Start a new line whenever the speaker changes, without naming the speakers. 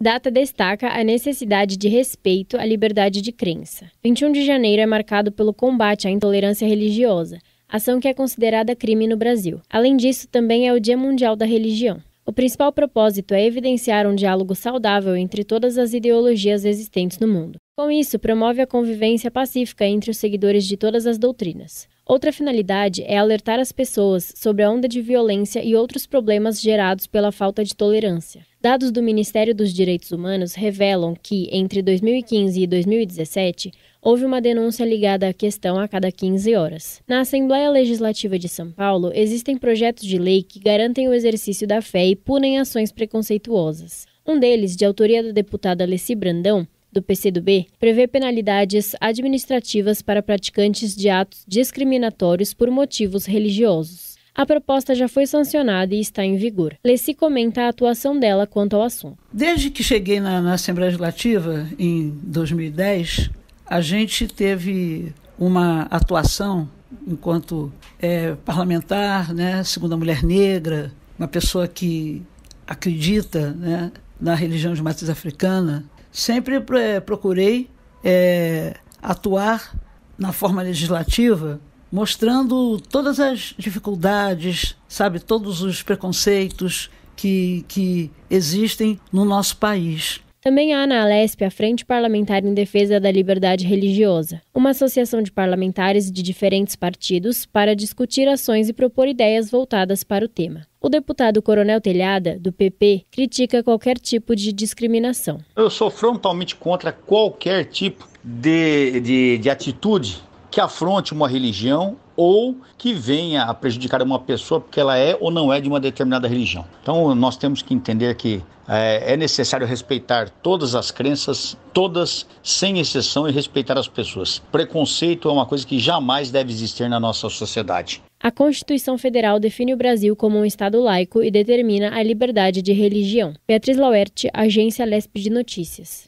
Data destaca a necessidade de respeito à liberdade de crença. 21 de janeiro é marcado pelo combate à intolerância religiosa, ação que é considerada crime no Brasil. Além disso, também é o Dia Mundial da Religião. O principal propósito é evidenciar um diálogo saudável entre todas as ideologias existentes no mundo. Com isso, promove a convivência pacífica entre os seguidores de todas as doutrinas. Outra finalidade é alertar as pessoas sobre a onda de violência e outros problemas gerados pela falta de tolerância. Dados do Ministério dos Direitos Humanos revelam que, entre 2015 e 2017, houve uma denúncia ligada à questão a cada 15 horas. Na Assembleia Legislativa de São Paulo, existem projetos de lei que garantem o exercício da fé e punem ações preconceituosas. Um deles, de autoria da deputada Alessi Brandão, do PCdoB prevê penalidades administrativas para praticantes de atos discriminatórios por motivos religiosos. A proposta já foi sancionada e está em vigor. Leci comenta a atuação dela quanto ao assunto. Desde
que cheguei na, na Assembleia Legislativa, em 2010, a gente teve uma atuação enquanto é, parlamentar, né, segunda mulher negra, uma pessoa que acredita né, na religião de matriz africana, sempre procurei é, atuar na forma legislativa, mostrando todas as dificuldades, sabe, todos os preconceitos que, que existem no nosso país.
Também há na Alesp a Frente Parlamentar em Defesa da Liberdade Religiosa, uma associação de parlamentares de diferentes partidos para discutir ações e propor ideias voltadas para o tema. O deputado Coronel Telhada, do PP, critica qualquer tipo de discriminação.
Eu sou frontalmente contra qualquer tipo de, de, de atitude que afronte uma religião ou que venha a prejudicar uma pessoa porque ela é ou não é de uma determinada religião. Então nós temos que entender que é, é necessário respeitar todas as crenças, todas, sem exceção, e respeitar as pessoas. Preconceito é uma coisa que jamais deve existir na nossa sociedade.
A Constituição Federal define o Brasil como um Estado laico e determina a liberdade de religião. Beatriz Lauerte, Agência Lesp de Notícias.